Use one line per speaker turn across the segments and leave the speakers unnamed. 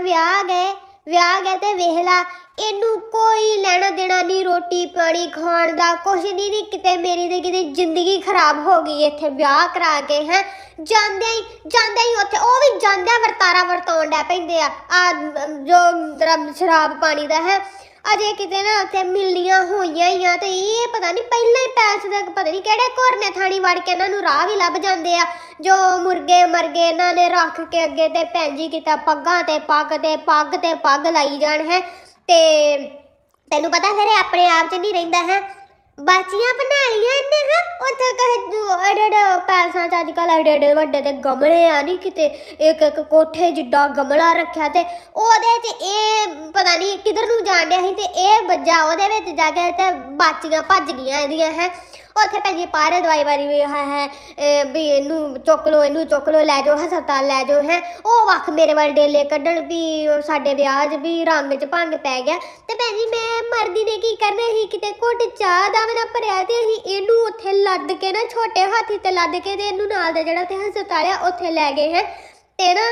ਵਿਆਹ ਗਏ ਵਿਆਹ ਗਏ ਤੇ ਵੇਹਲਾ ਇਹਨੂੰ ਕੋਈ ਲੈਣਾ ਦੇਣਾ ਨਹੀਂ ਰੋਟੀ ਪਾਣੀ ਖਾਣ ਦਾ ਕੁਛ ਨਹੀਂ ਨਹੀਂ ਕਿਤੇ ਮੇਰੀ ਤੇ ਕਿਤੇ ਜ਼ਿੰਦਗੀ ਖਰਾਬ ਹੋ ਗਈ ਇੱਥੇ ਵਿਆਹ ਕਰਾ ਕੇ ਹੈ ਜਾਂਦੇ ਹੀ ਜਾਂਦੇ ਹੀ ਉੱਥੇ ਉਹ ਵੀ ਜਾਂਦੇ ਵਰਤਾਰਾ ਵਰਤੋਂ ਡੈ ਪੈਂਦੇ ਆ ਆ ਜੋ ਸ਼ਰਾਬ ਪਾਣੀ ਦਾ ਹੈ ਅਜੇ ਕਿਤੇ ਨਾ ਉੱਥੇ ਮਿਲਣੀਆਂ ਹੋਈਆਂ ਹੀ ਆ ਤੇ ਇਹ ਪਤਾ ਨਹੀਂ ਪਹਿਲਾਂ ਹੀ ਪੈਸੇ ਦਾ ਪਤਾ ਨਹੀਂ ਕਿਹੜੇ ਘੋਰਨੇ ਥਾਣੀ ਵੜ ਕੇ ਇਹਨਾਂ ਨੂੰ ਰਾਹ ਵੀ ਲੱਭ ਜਾਂਦੇ ਆ ਜੋ ਮੁਰਗੇ ਮਰਗੇ ਇਹਨਾਂ ਨੇ ਰੱਖ ਕੇ ਅੱਗੇ ਤੇ ਪੈਂਜੀ ਕੀਤਾ ਪੱਗਾਂ ਤੇ ਪੱਗ ਤੇ ਪੱਗ ਤੇ ਪੱਗ ਲਾਈ ਜਾਣ ਹੈ ਤੇ ਤੈਨੂੰ ਪਤਾ ਫਿਰ ਆਪਣੇ ਆਪ 'ਚ ਨਹੀਂ ਰਹਿੰਦਾ ਹੈ ਬਾਚੀਆਂ ਬਣਾ ਲਈਆਂ ਇਹਨੇ ਹਾਂ ਉੱਥੇ ਕਹੇ ਅੜੜ ਪੈਲਸਾਂ 'ਚ ਅੱਜ ਕੱਲ ਐਡੇ ਐਡੇ ਵੱਡੇ ਤੇ ਗਮਲੇ ਆ ਨਹੀਂ ਕਿਤੇ ਇੱਕ ਇੱਕ ਕੋਠੇ ਜਿੱਡਾ ਗਮਲਾ ਰੱਖਿਆ ਤੇ ਉਹਦੇ 'ਚ ਇਹ ਪਤਾ ਨਹੀਂ ਕਿਧਰ ਨੂੰ ਜਾਣ ਡਿਆ ਸੀ ਤੇ ਇਹ ਬੱਜਾ ਉਹਦੇ ਵਿੱਚ ਜਾ ਕੇ ਤੇ ਬਾਚੀਆਂ ਭੱਜ ਗਈਆਂ ਇਹਦੀਆਂ ਹੈ ਉੱਥੇ ਭੈਣ ਜੀ ਦਵਾਈ ਵਾਰੀ ਵੀ ਹੈ ਹੈ ਵੀ ਇਹਨੂੰ ਚੁੱਕ ਲੋ ਇਹਨੂੰ ਚੁੱਕ ਲੋ ਲੈ ਜਾਓ ਹਸਪਤਾਲ ਲੈ ਜਾਓ ਹੈ ਉਹ ਵਖ ਮੇਰੇ ਵੱਲ ਡੇਲੇ ਕੱਢਣ ਵੀ ਸਾਡੇ ਵਿਆਹ 'ਚ ਵੀ ਰੰਗ 'ਚ ਭੰਗ ਪੈ ਗਿਆ ਤੇ ਭੈਣ ਜੀ ਮੈਂ ਮਰਦੀ ਨੇ ਕੀ ਕਰਨਾ ਸੀ ਕਿਤੇ ਘੁੱਟ ਚਾਹ ਦਾ ਮੈਂ ਭਰਿਆ ਤੇ ਅਸੀਂ ਇਹਨੂੰ ਉੱਥੇ ਲੱਦ ਕੇ ਨਾ ਛੋਟੇ ਹਾਥੀ ਤੇ ਲੱਦ ਕੇ ਤੇ ਇਹਨੂੰ ਨਾਲ ਦਾ ਜਿਹੜਾ ਤੇ ਹਸਪਤਾਲ ਆ ਉੱਥੇ ਲੈ ਗਏ ਹੈ ਤੇ ਨਾ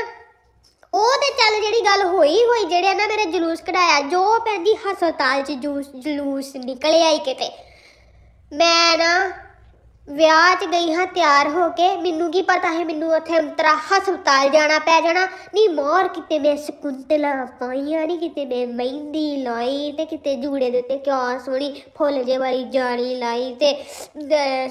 ਉਹ ਤੇ ਚੱਲ ਜਿਹੜੀ ਗੱਲ ਹੋਈ ਹੋਈ ਜਿਹੜੇ ਨਾ ਮੇਰੇ ਜਲੂਸ ਕਢਾਇਆ ਜੋ ਪੈਂਦੀ ਹਸਪਤਾਲ 'ਚ ਜਲੂਸ ਜਲੂਸ ਨਿਕਲਿਆ ਹੀ ਕਿਤੇ ਮੈਂ ਨਾ ਵਿਆਹ 'ਚ ਗਈ ਹਾਂ ਤਿਆਰ ਹੋ ਕੇ ਮੈਨੂੰ ਕੀ ਪਤਾ ਹੈ ਮੈਨੂੰ ਉੱਥੇ ਅੰਤਰਾ ਹਸਪਤਾਲ ਜਾਣਾ ਪੈ ਜਾਣਾ ਨਹੀਂ ਮੋਰ ਕਿਤੇ ਮੈਂ ਸ਼ਕੁੰਤਲਾ ਪਾਈਆਂ ਨਹੀਂ ਕਿਤੇ ਮੈਂ ਮਹਿੰਦੀ ਲਾਈ ਤੇ ਕਿਤੇ ਜੂੜੇ ਦੇ ਉੱਤੇ ਕਿਉਂ ਸੋਹਣੀ ਫੁੱਲ ਜੇ ਵਾਲੀ ਜਾਲੀ ਲਾਈ ਤੇ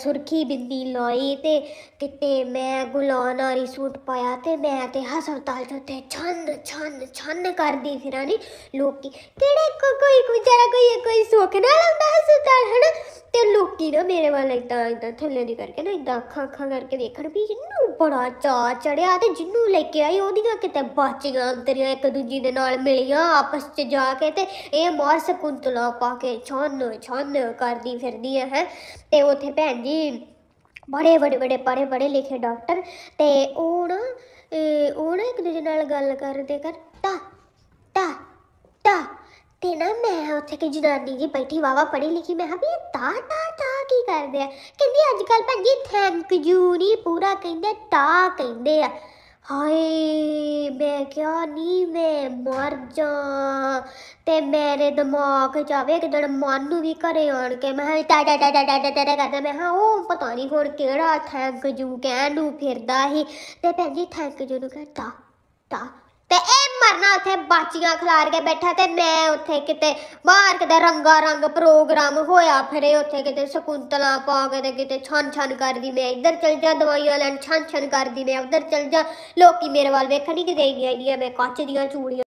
ਸੁਰਖੀ ਬਿੰਦੀ ਲਾਈ ਤੇ ਕਿਤੇ ਮੈਂ ਗੁਲਾਨਾਰੀ ਸੂਟ ਪਾਇਆ ਤੇ ਮੈਂ ਤੇ ਹਸਪਤਾਲ 'ਚ ਤੇ ਛੰਦ ਛੰਦ ਛੰਦ ਕਰਦੀ ਫਿਰਾਂ ਨਹੀਂ ਲੋਕੀ ਕਿਹੜੇ ਕੋਈ ਕੋਈ ਜਰਾ ਕੋਈ ਕੋਈ ਸੁੱਖ ਨਾ ਲੰਦਾ ਹਸਪਤਾਲ ਹਣਾ ਤੇ ਲੋਕੀ ਨਾ ਮੇਰੇ ਵੱਲ ਇਦਾਂ ਇਦਾਂ ਥੱਲੇ ਦੀ ਕਰਕੇ ਨਾ ਇਦਾਂ ਅੱਖਾਂ ਅੱਖਾਂ ਕਰਕੇ ਦੇਖਣ ਵੀ ਇਹਨੂੰ ਬੜਾ ਚਾ ਚੜਿਆ ਤੇ ਜਿੰਨੂੰ ਲੈ ਕੇ ਆਈ ਉਹਦੀਆਂ ਕਿਤੇ ਬਾਚੀਆਂ ਅੰਤਰੀਆਂ ਇੱਕ ਦੂਜੀ ਦੇ ਨਾਲ ਮਿਲੀਆਂ ਆਪਸ 'ਚ ਜਾ ਕੇ ਤੇ ਇਹ ਮਾਰ ਸਕੁੰਤਲਾ ਪਾ ਕੇ ਛਾਨ ਛਾਨ ਕਰਦੀ ਫਿਰਦੀ ਹੈ ਤੇ ਉੱਥੇ ਭੈਣ ਜੀ ਬੜੇ ਬੜੇ ਬੜੇ ਪੜੇ ਬੜੇ ਲਿਖੇ ਡਾਕਟਰ ਤੇ ਉਹ ਨਾ ਉਹ ਨਾ ਇੱਕ ਦੂਜੇ ਨਾਲ ਗੱਲ ਕਰਦੇ ਕਰ ਤੇ ਨਾ ਮੈਂ ਉੱਥੇ ਕਿ ਜਨਾਨੀ ਜੀ ਬੈਠੀ ਵਾਵਾ ਪੜੀ ਲਿਖੀ ਮੈਂ ਹਾਂ ਵੀ ਇਹ ਤਾ ਤਾ ਤਾ ਕੀ ਕਰਦੇ ਆ ਕਹਿੰਦੀ ਅੱਜ ਕੱਲ ਭੈਣ ਜੀ ਥੈਂਕ ਯੂ ਨਹੀਂ ਪੂਰਾ ਕਹਿੰਦੇ ਤਾ ਕਹਿੰਦੇ ਆ ਹਾਏ ਮੈਂ ਕਿਹਾ ਨਹੀਂ ਮੈਂ ਮਰ ਜਾ ਤੇ ਮੇਰੇ ਦਿਮਾਗ ਚ ਆਵੇ ਕਿ ਜਦ ਮਨ ਨੂੰ ਵੀ ਘਰੇ ਆਣ ਕੇ ਮੈਂ ਟਾ ਟਾ ਟਾ ਟਾ ਟਾ ਟਾ ਕਰਦਾ ਮੈਂ ਹਾਂ ਉਹ ਪਤਾ ਨਹੀਂ ਹੋਰ ਕਿਹੜਾ ਥੈਂਕ ਯੂ ਕਹਿਣ ਨੂੰ ਫਿਰਦਾ ਹੀ ਤੇ ਭੈਣ ਜੀ ਥੈਂਕ ਯੂ ਨੂੰ ਕਹਿੰਦਾ ਤਾ ਤੇ ਮਰਨਾ ਉੱਥੇ ਬਾਚੀਆਂ ਖਿਲਾਰ ਕੇ ਬੈਠਾ ਤੇ ਮੈਂ ਉੱਥੇ ਕਿਤੇ ਬਾਹਰ ਕਿਤੇ ਰੰਗਾ ਰੰਗ ਪ੍ਰੋਗਰਾਮ ਹੋਇਆ ਫਿਰੇ ਉੱਥੇ ਕਿਤੇ ਸ਼ਕੁੰਤਲਾ ਪਾ ਕੇ ਤੇ ਕਿਤੇ ਛਣ ਛਣ ਕਰਦੀ ਮੈਂ ਇੱਧਰ ਚਲ ਜਾ ਦਵਾਈਆਂ ਲੈਣ ਛਣ ਛਣ ਕਰਦੀ ਮੈਂ ਉੱਧਰ ਚਲ ਜਾ ਲੋਕੀ ਮੇਰੇ ਵੱਲ ਵੇਖਣ ਨਹੀਂ ਕਿ ਗਈ ਮੈਂ ਕੱਚ ਦੀਆਂ ਚੂੜੀਆਂ